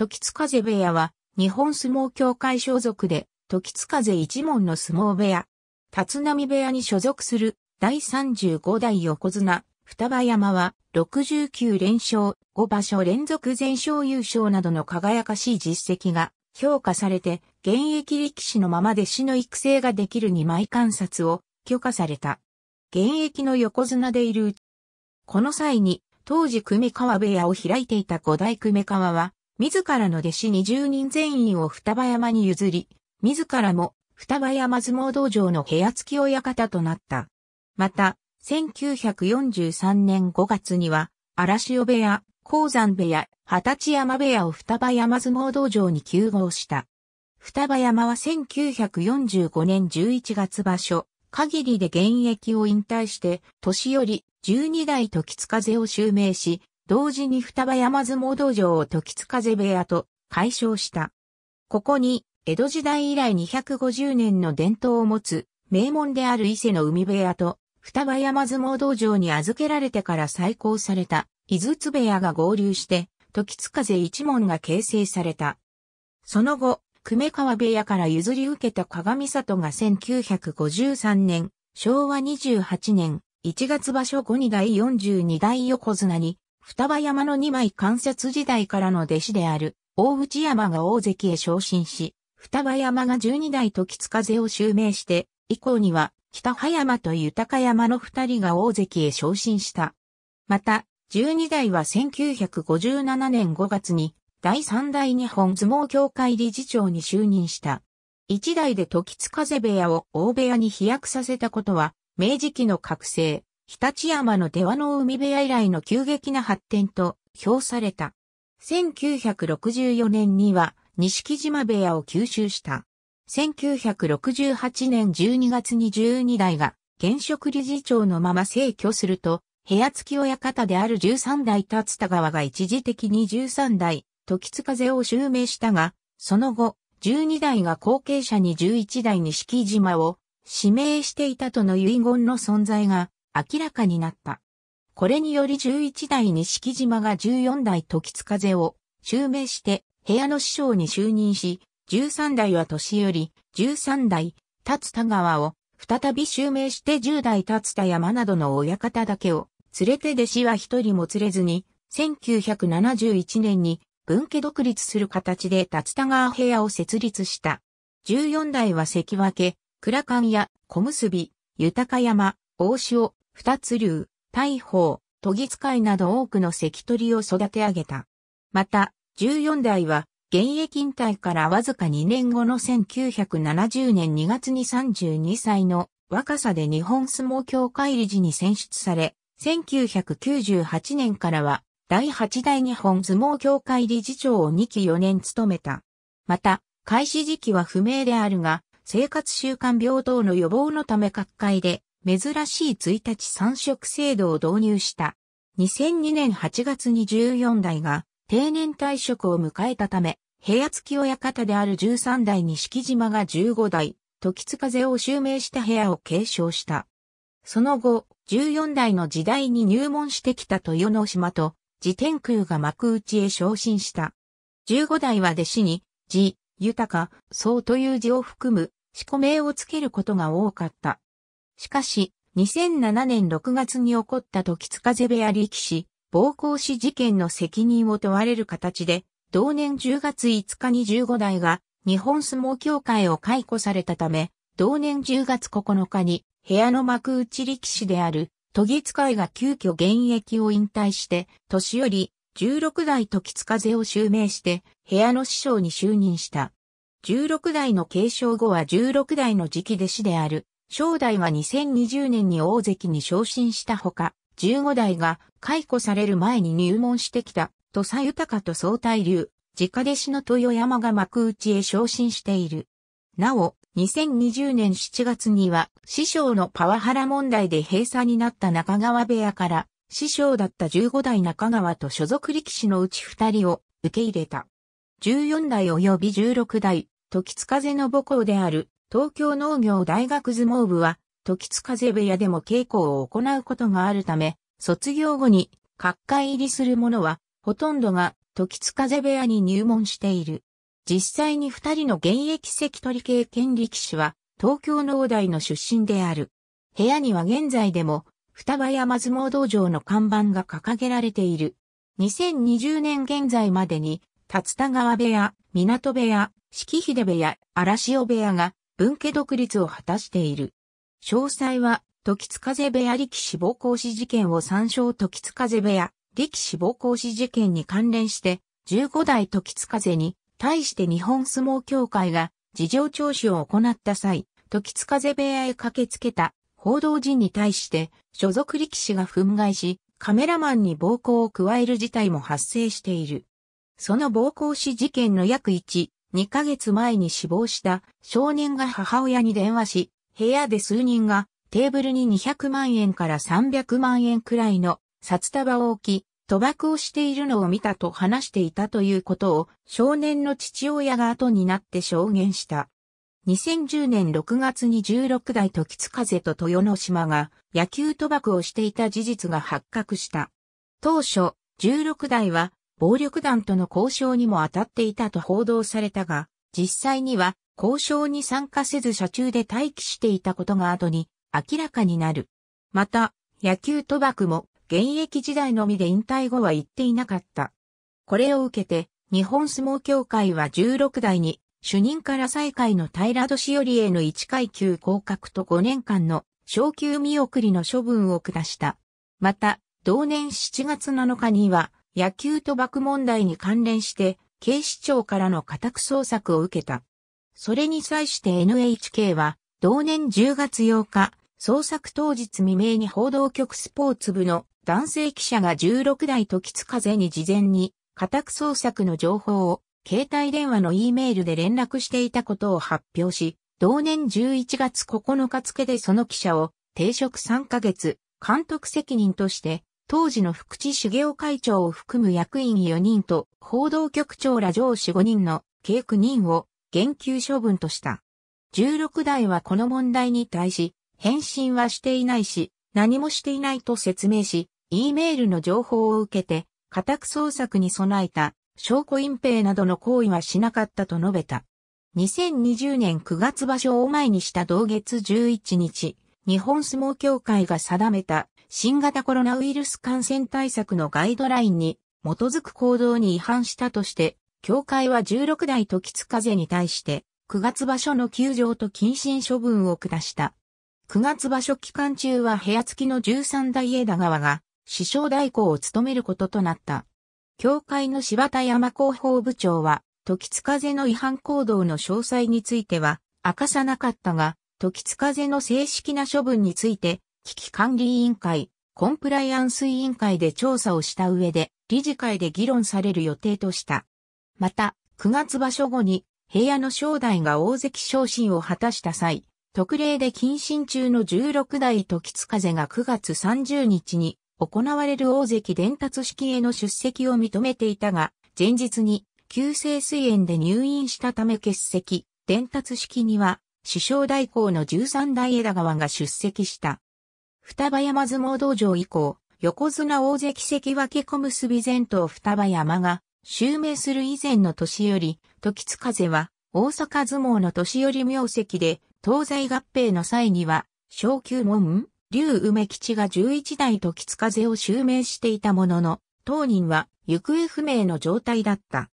時津風部屋は、日本相撲協会所属で、時津風一門の相撲部屋、立浪部屋に所属する第35代横綱、双葉山は、69連勝、5場所連続全勝優勝などの輝かしい実績が評価されて、現役力士のまま弟子の育成ができる二枚観察を許可された。現役の横綱でいる。この際に、当時久米川部屋を開いていた五代久米川は、自らの弟子20人全員を双葉山に譲り、自らも双葉山相撲道場の部屋付き親方となった。また、1943年5月には、荒汐部屋、鉱山部屋、二十山部屋を双葉山相撲道場に休合した。双葉山は1945年11月場所、限りで現役を引退して、年寄り12代時津風を襲名し、同時に双葉山相撲道場を時津風部屋と解消した。ここに、江戸時代以来250年の伝統を持つ、名門である伊勢の海部屋と、双葉山相撲道場に預けられてから再興された、伊豆津部屋が合流して、時津風一門が形成された。その後、久米川部屋から譲り受けた鏡里が1953年、昭和28年1月場所後に第42代横綱に双葉山の二枚関節時代からの弟子である、大内山が大関へ昇進し、双葉山が十二代時津風を襲名して、以降には、北葉山と豊山の二人が大関へ昇進した。また、十二代は1957年5月に、第三代日本相撲協会理事長に就任した。一代で時津風部屋を大部屋に飛躍させたことは、明治期の覚醒、日立山の出羽の海部屋以来の急激な発展と評された。1964年には西木島部屋を吸収した。1968年12月に12代が現職理事長のまま逝去すると、部屋付き親方である13代達田川が一時的に13代、時津風を襲名したが、その後、12代が後継者に11代木島を指名していたとの遺言の存在が明らかになった。これにより11代錦島が14代時津風を襲名して部屋の師匠に就任し、13代は年寄り、13代、立田川を再び襲名して10代立田山などの親方だけを連れて弟子は一人も連れずに、1971年に分家独立する形で立田川部屋を設立した。14代は関脇、倉館や小結、豊山、大塩、二つ竜、大砲、都議使いなど多くの関取を育て上げた。また、14代は、現役引退からわずか2年後の1970年2月に32歳の若さで日本相撲協会理事に選出され、1998年からは第8代日本相撲協会理事長を2期4年務めた。また、開始時期は不明であるが、生活習慣病等の予防のため各界で珍しい1日三食制度を導入した。2002年8月に14代が定年退職を迎えたため、部屋付き親方である13代に敷島が15代、時津風を襲名した部屋を継承した。その後、14代の時代に入門してきた豊ノ島と、自天空が幕内へ昇進した。15代は弟子に、自、豊か、そうという字を含む、四個名をつけることが多かった。しかし、2007年6月に起こった時津風部屋力士、暴行死事件の責任を問われる形で、同年10月5日に15代が日本相撲協会を解雇されたため、同年10月9日に部屋の幕内力士である都議使いが急遽現役を引退して、年より16代時津風を襲名して部屋の師匠に就任した。16代の継承後は16代の直弟子である正代は2020年に大関に昇進したほか、15代が解雇される前に入門してきた、土佐豊と総大流、直弟子の豊山が幕内へ昇進している。なお、2020年7月には、師匠のパワハラ問題で閉鎖になった中川部屋から、師匠だった15代中川と所属力士のうち2人を受け入れた。14代及び16代、時津風の母校である東京農業大学相撲部は、時津風部屋でも稽古を行うことがあるため、卒業後に、各界入りする者は、ほとんどが時津風部屋に入門している。実際に二人の現役関取系県力士は、東京農大の出身である。部屋には現在でも、双葉山相撲道場の看板が掲げられている。2020年現在までに、竜田川部屋、港部屋、敷秀部屋、荒潮部屋が分家独立を果たしている。詳細は、時津風部屋力士暴行死事件を参照時津風部屋力士暴行死事件に関連して、15代時津風に対して日本相撲協会が事情聴取を行った際、時津風部屋へ駆けつけた報道陣に対して所属力士が憤慨し、カメラマンに暴行を加える事態も発生している。その暴行死事件の約1 2ヶ月前に死亡した少年が母親に電話し、部屋で数人がテーブルに200万円から300万円くらいの札束を置き、賭博をしているのを見たと話していたということを少年の父親が後になって証言した。2010年6月に16代時津風と豊ノ島が野球賭博をしていた事実が発覚した。当初、16代は暴力団との交渉にも当たっていたと報道されたが、実際には交渉に参加せず車中で待機していたことが後に明らかになる。また、野球賭博も現役時代のみで引退後は行っていなかった。これを受けて、日本相撲協会は16代に主任から再開の平戸しよりへの1階級降格と5年間の昇級見送りの処分を下した。また、同年7月7日には、野球賭博問題に関連して、警視庁からの家宅捜索を受けた。それに際して NHK は、同年10月8日、捜索当日未明に報道局スポーツ部の男性記者が16代時津風に事前に家宅捜索の情報を携帯電話の E メールで連絡していたことを発表し、同年11月9日付でその記者を停職3ヶ月監督責任として当時の福地茂雄会長を含む役員4人と報道局長ら上司5人の計9人を減給処分とした。16代はこの問題に対し、返信はしていないし、何もしていないと説明し、E メールの情報を受けて、家宅捜索に備えた証拠隠蔽などの行為はしなかったと述べた。2020年9月場所を前にした同月11日、日本相撲協会が定めた新型コロナウイルス感染対策のガイドラインに基づく行動に違反したとして、協会は16代時津風に対して9月場所の休場と謹慎処分を下した。9月場所期間中は部屋付きの13代枝川が師匠代行を務めることとなった。協会の柴田山広報部長は、時津風の違反行動の詳細については明かさなかったが、時津風の正式な処分について、危機管理委員会、コンプライアンス委員会で調査をした上で、理事会で議論される予定とした。また、9月場所後に、平野の正代が大関昇進を果たした際、特例で謹慎中の16代時津風が9月30日に行われる大関伝達式への出席を認めていたが、前日に急性水炎で入院したため欠席、伝達式には師匠代行の十三代枝川が出席した。双葉山相撲道場以降、横綱大関関脇小結前頭双葉山が、襲名する以前の年より、時津風は、大阪相撲の年寄り名跡で、東西合併の際には、小級門、竜梅吉が11代時津風を襲名していたものの、当人は行方不明の状態だった。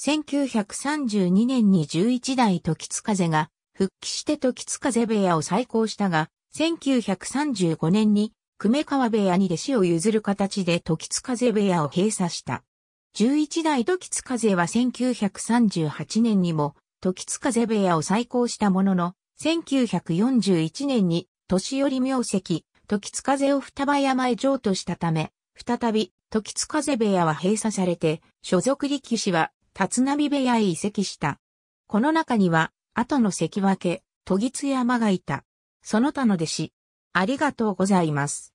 1932年に11代時津風が復帰して時津風部屋を再興したが、1935年に久米川部屋に弟子を譲る形で時津風部屋を閉鎖した。11代時津風は1938年にも時津風部屋を再興したものの、1941年に年寄り名跡、時津風を双葉山へ譲渡したため、再び時津風部屋は閉鎖されて、所属力士は立並部屋へ移籍した。この中には、後の関脇、戸津山がいた。その他の弟子。ありがとうございます。